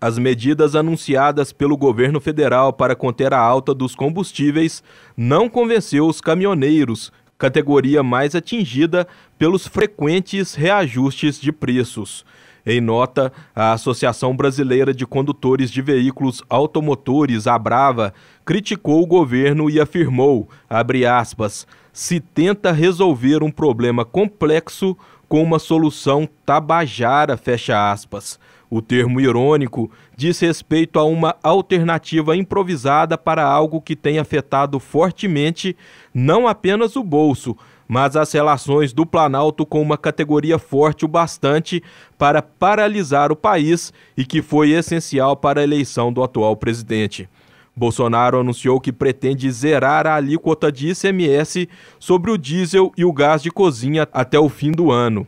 as medidas anunciadas pelo governo federal para conter a alta dos combustíveis não convenceu os caminhoneiros, categoria mais atingida pelos frequentes reajustes de preços. Em nota, a Associação Brasileira de Condutores de Veículos Automotores, a Brava, criticou o governo e afirmou, aspas, se tenta resolver um problema complexo com uma solução tabajara, fecha aspas. O termo irônico diz respeito a uma alternativa improvisada para algo que tem afetado fortemente não apenas o bolso, mas as relações do Planalto com uma categoria forte o bastante para paralisar o país e que foi essencial para a eleição do atual presidente. Bolsonaro anunciou que pretende zerar a alíquota de ICMS sobre o diesel e o gás de cozinha até o fim do ano.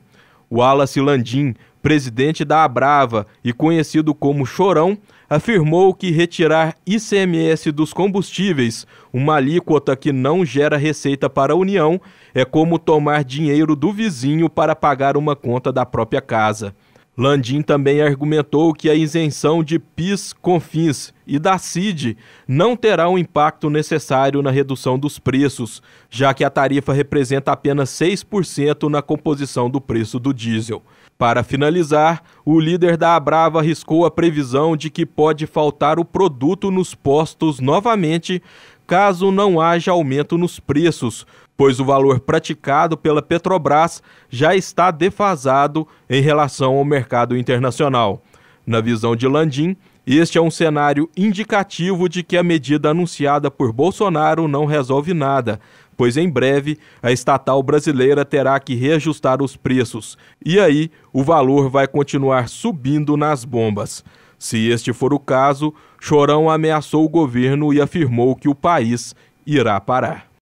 Wallace Landim, presidente da Abrava e conhecido como Chorão, afirmou que retirar ICMS dos combustíveis, uma alíquota que não gera receita para a União, é como tomar dinheiro do vizinho para pagar uma conta da própria casa. Landim também argumentou que a isenção de PIS, CONFINS e da CID não terá o um impacto necessário na redução dos preços, já que a tarifa representa apenas 6% na composição do preço do diesel. Para finalizar, o líder da Abrava arriscou a previsão de que pode faltar o produto nos postos novamente caso não haja aumento nos preços, pois o valor praticado pela Petrobras já está defasado em relação ao mercado internacional. Na visão de Landim, este é um cenário indicativo de que a medida anunciada por Bolsonaro não resolve nada, pois em breve a estatal brasileira terá que reajustar os preços, e aí o valor vai continuar subindo nas bombas. Se este for o caso, Chorão ameaçou o governo e afirmou que o país irá parar.